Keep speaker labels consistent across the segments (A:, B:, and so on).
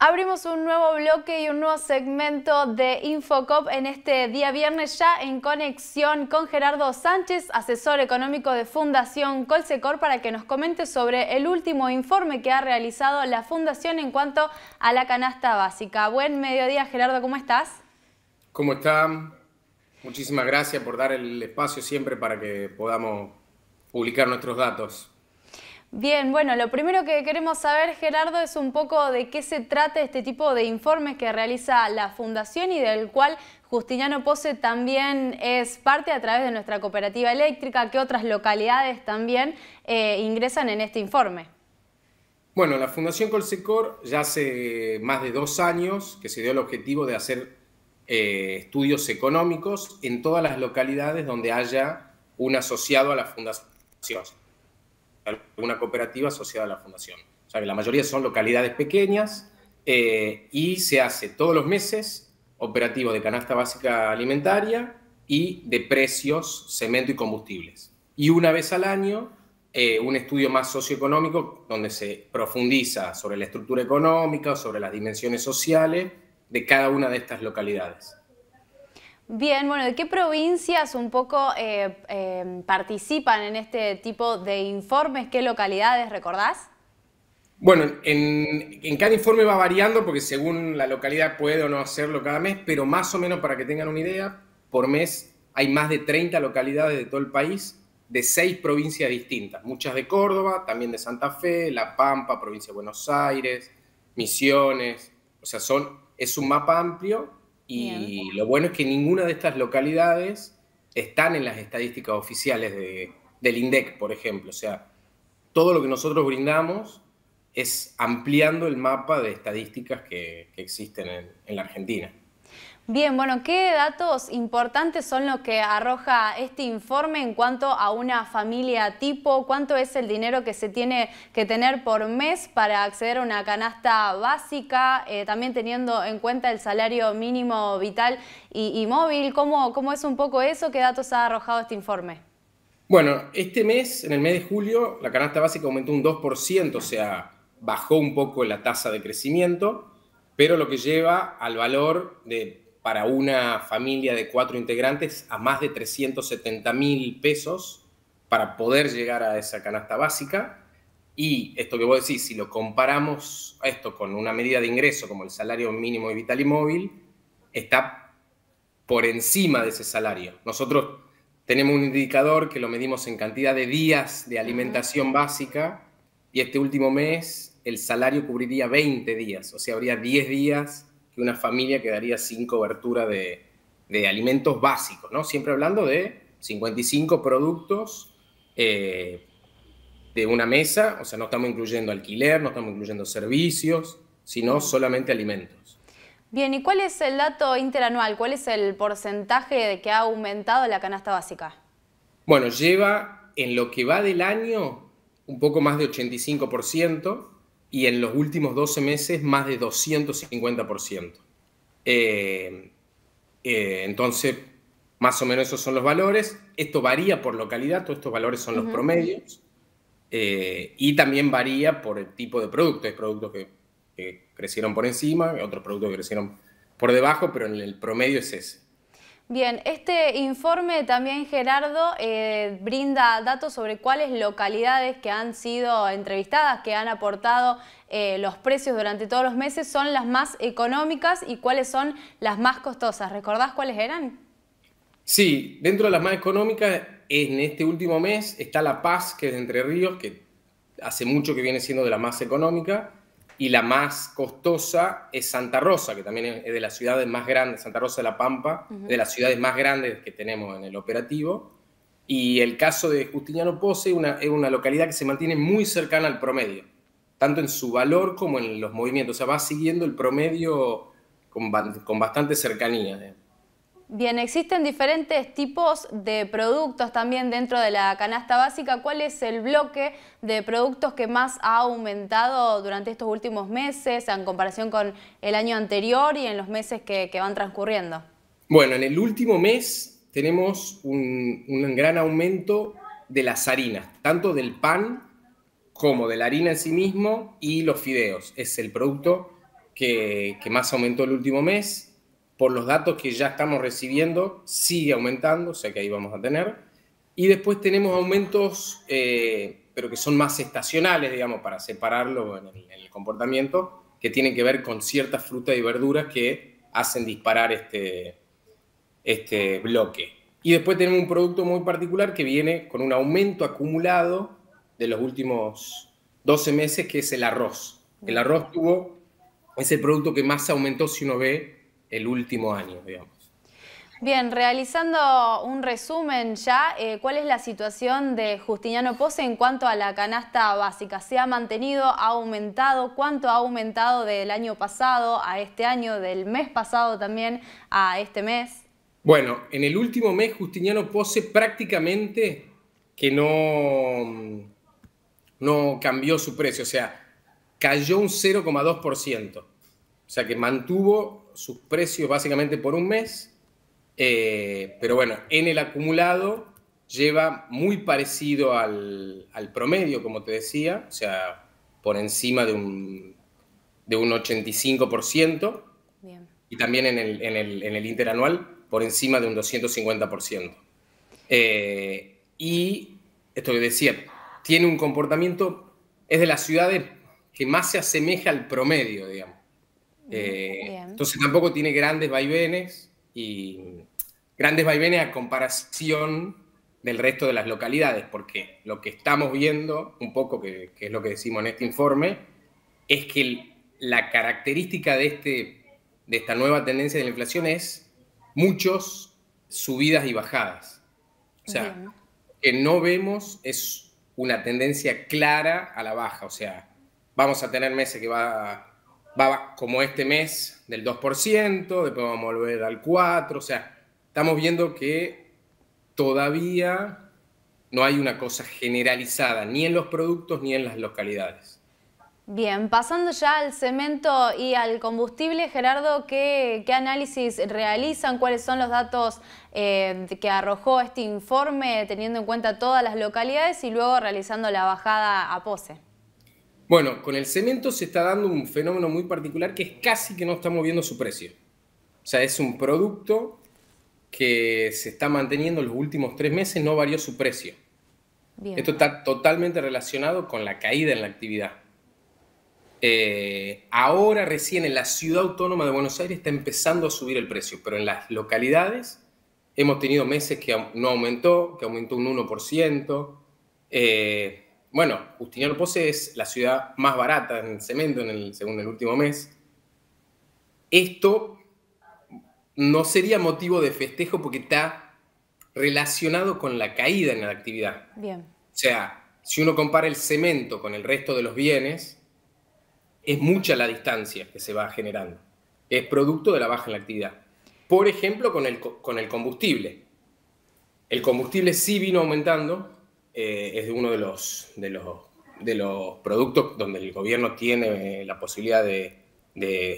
A: Abrimos un nuevo bloque y un nuevo segmento de Infocop en este día viernes ya en conexión con Gerardo Sánchez, asesor económico de Fundación Colsecor, para que nos comente sobre el último informe que ha realizado la Fundación en cuanto a la canasta básica. Buen mediodía Gerardo, ¿cómo estás?
B: ¿Cómo están? Muchísimas gracias por dar el espacio siempre para que podamos publicar nuestros datos.
A: Bien, bueno, lo primero que queremos saber, Gerardo, es un poco de qué se trata este tipo de informes que realiza la Fundación y del cual Justiniano Pose también es parte a través de nuestra cooperativa eléctrica, ¿Qué otras localidades también eh, ingresan en este informe.
B: Bueno, la Fundación Colsecor ya hace más de dos años que se dio el objetivo de hacer eh, estudios económicos en todas las localidades donde haya un asociado a la Fundación una cooperativa asociada a la fundación. O la mayoría son localidades pequeñas eh, y se hace todos los meses operativo de canasta básica alimentaria y de precios, cemento y combustibles. Y una vez al año eh, un estudio más socioeconómico donde se profundiza sobre la estructura económica, sobre las dimensiones sociales de cada una de estas localidades.
A: Bien, bueno, ¿de qué provincias un poco eh, em, participan en este tipo de informes? ¿Qué localidades recordás?
B: Bueno, en, cada informe va variando porque según la localidad puede o no hacerlo cada mes, pero más o menos para que tengan una idea, por mes hay más de 30 localidades de todo el país, de seis provincias distintas, muchas de Córdoba, también de Santa Fe, La Pampa, provincia de Buenos Aires, Misiones, o sea, son, es un mapa amplio y lo bueno es que ninguna de estas localidades están en las estadísticas oficiales del INDEC, por ejemplo. O sea, todo lo que nosotros brindamos es ampliando el mapa de estadísticas que, existen en la Argentina.
A: Bien, bueno, ¿qué datos importantes son los que arroja este informe en cuanto a una familia tipo? ¿Cuánto es el dinero que se tiene que tener por mes para acceder a una canasta básica? Eh, también teniendo en cuenta el salario mínimo vital y, móvil. ¿Cómo, ¿Cómo es un poco eso? ¿Qué datos ha arrojado este informe?
B: Bueno, este mes, en el mes de julio, la canasta básica aumentó un 2%, o sea, bajó un poco la tasa de crecimiento, pero lo que lleva al valor de para una familia de cuatro integrantes a más de 370 mil pesos para poder llegar a esa canasta básica. Y esto que vos decís, si lo comparamos a esto con una medida de ingreso como el salario mínimo y vital y móvil, está por encima de ese salario. Nosotros tenemos un indicador que lo medimos en cantidad de días de alimentación básica y este último mes el salario cubriría 20 días, o sea, habría 10 días que una familia quedaría sin cobertura de, alimentos básicos, ¿no? Siempre hablando de 55 productos eh, de una mesa, o sea, no estamos incluyendo alquiler, no estamos incluyendo servicios, sino solamente alimentos.
A: Bien, ¿y cuál es el dato interanual? ¿Cuál es el porcentaje de que ha aumentado la canasta básica?
B: Bueno, lleva en lo que va del año un poco más de 85%, y en los últimos 12 meses más de 250%. Eh, eh, entonces, más o menos esos son los valores. Esto varía por localidad, todos estos valores son los promedios. Eh, y también varía por el tipo de producto. Hay productos que, crecieron por encima, otros productos que crecieron por debajo, pero en el promedio es ese.
A: Bien, este informe también, Gerardo, eh, brinda datos sobre cuáles localidades que han sido entrevistadas, que han aportado eh, los precios durante todos los meses, son las más económicas y cuáles son las más costosas. ¿Recordás cuáles eran?
B: Sí, dentro de las más económicas, en este último mes está La Paz, que es de Entre Ríos, que hace mucho que viene siendo de la más económica y la más costosa es Santa Rosa, que también es de las ciudades más grandes, Santa Rosa de la Pampa, de las ciudades más grandes que tenemos en el operativo. Y el caso de Justiniano Pose una, es una localidad que se mantiene muy cercana al promedio, tanto en su valor como en los movimientos, o sea, va siguiendo el promedio con, con bastante cercanía. Eh.
A: Bien, existen diferentes tipos de productos también dentro de la canasta básica. ¿Cuál es el bloque de productos que más ha aumentado durante estos últimos meses en comparación con el año anterior y en los meses que, van transcurriendo?
B: Bueno, en el último mes tenemos un, gran aumento de las harinas, tanto del pan como de la harina en sí mismo y los fideos. Es el producto que más aumentó el último mes por los datos que ya estamos recibiendo, sigue aumentando, o sea que ahí vamos a tener. Y después tenemos aumentos, eh, pero que son más estacionales, digamos, para separarlo en el, comportamiento, que tienen que ver con ciertas frutas y verduras que hacen disparar este, este bloque. Y después tenemos un producto muy particular que viene con un aumento acumulado de los últimos 12 meses, que es el arroz. El arroz tuvo, es el producto que más aumentó si uno ve el último año, digamos.
A: Bien, realizando un resumen ya, eh, ¿cuál es la situación de Justiniano Pose en cuanto a la canasta básica? ¿Se ha mantenido, ha aumentado? ¿Cuánto ha aumentado del año pasado a este año, del mes pasado también a este mes?
B: Bueno, en el último mes Justiniano Pose prácticamente que no, no cambió su precio, o sea, cayó un 0,2%, o sea que mantuvo sus precios básicamente por un mes, eh, pero bueno, en el acumulado lleva muy parecido al, promedio, como te decía, o sea, por encima de un, de un 85%, y también en el, interanual por encima de un 250%. Eh, y esto que decía, tiene un comportamiento, es de las ciudades que más se asemeja al promedio, digamos. Eh, entonces tampoco tiene grandes vaivenes y grandes vaivenes a comparación del resto de las localidades, porque lo que estamos viendo, un poco que, es lo que decimos en este informe, es que la característica de, este, de esta nueva tendencia de la inflación es muchos subidas y bajadas. O sea, que no vemos es una tendencia clara a la baja. O sea, vamos a tener meses que va va como este mes del 2%, después vamos a volver al 4%, o sea, estamos viendo que todavía no hay una cosa generalizada, ni en los productos ni en las localidades.
A: Bien, pasando ya al cemento y al combustible, Gerardo, ¿qué, análisis realizan? ¿Cuáles son los datos eh, que arrojó este informe teniendo en cuenta todas las localidades y luego realizando la bajada a pose?
B: Bueno, con el cemento se está dando un fenómeno muy particular que es casi que no estamos viendo su precio. O sea, es un producto que se está manteniendo los últimos tres meses, no varió su precio. Esto está totalmente relacionado con la caída en la actividad. Eh, ahora recién en la ciudad autónoma de Buenos Aires está empezando a subir el precio, pero en las localidades hemos tenido meses que no aumentó, que aumentó un 1% bueno, Justiniano Pose es la ciudad más barata en cemento en el, según el último mes. Esto no sería motivo de festejo porque está relacionado con la caída en la actividad. Bien. O sea, si uno compara el cemento con el resto de los bienes, es mucha la distancia que se va generando. Es producto de la baja en la actividad. Por ejemplo, con el, con el combustible. El combustible sí vino aumentando, eh, es uno de los, de, los, de los productos donde el gobierno tiene eh, la posibilidad de,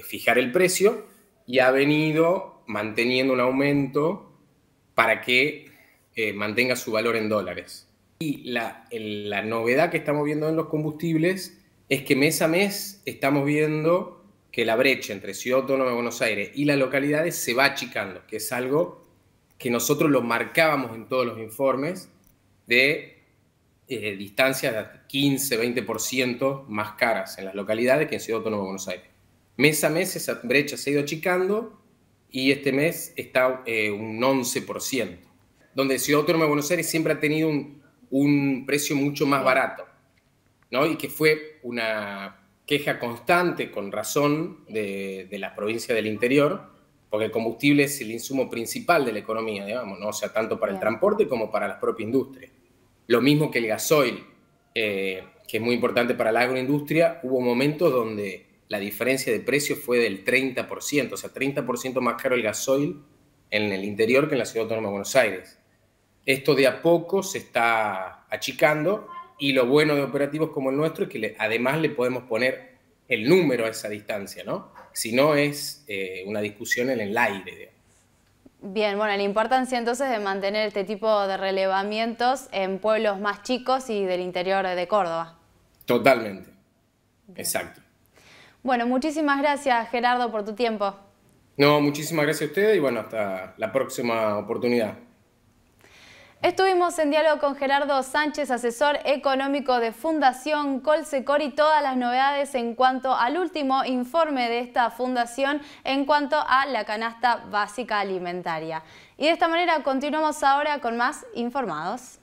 B: fijar el precio y ha venido manteniendo un aumento para que eh, mantenga su valor en dólares. Y la, la, novedad que estamos viendo en los combustibles es que mes a mes estamos viendo que la brecha entre Ciudad Autónoma de Buenos Aires y las localidades se va achicando, que es algo que nosotros lo marcábamos en todos los informes de eh, distancias de 15, 20% más caras en las localidades que en Ciudad Autónoma de Buenos Aires. Mes a mes esa brecha se ha ido achicando y este mes está eh, un 11%, donde Ciudad Autónoma de Buenos Aires siempre ha tenido un, precio mucho más barato, ¿no? Y que fue una queja constante, con razón, de, las la provincia del interior, porque el combustible es el insumo principal de la economía, digamos, ¿no? sea, tanto para el transporte como para las propias industrias. Lo mismo que el gasoil, eh, que es muy importante para la agroindustria, hubo momentos donde la diferencia de precio fue del 30%, o sea, 30% más caro el gasoil en el interior que en la ciudad autónoma de Buenos Aires. Esto de a poco se está achicando y lo bueno de operativos como el nuestro es que además le podemos poner el número a esa distancia, ¿no? Si no es eh, una discusión en el aire. Digamos.
A: Bien, bueno, la importancia entonces de mantener este tipo de relevamientos en pueblos más chicos y del interior de Córdoba.
B: Totalmente, exacto.
A: Bueno, muchísimas gracias Gerardo por tu tiempo.
B: No, muchísimas gracias a ustedes y bueno, hasta la próxima oportunidad.
A: Estuvimos en diálogo con Gerardo Sánchez, asesor económico de Fundación Colsecor y todas las novedades en cuanto al último informe de esta fundación en cuanto a la canasta básica alimentaria. Y de esta manera continuamos ahora con más informados.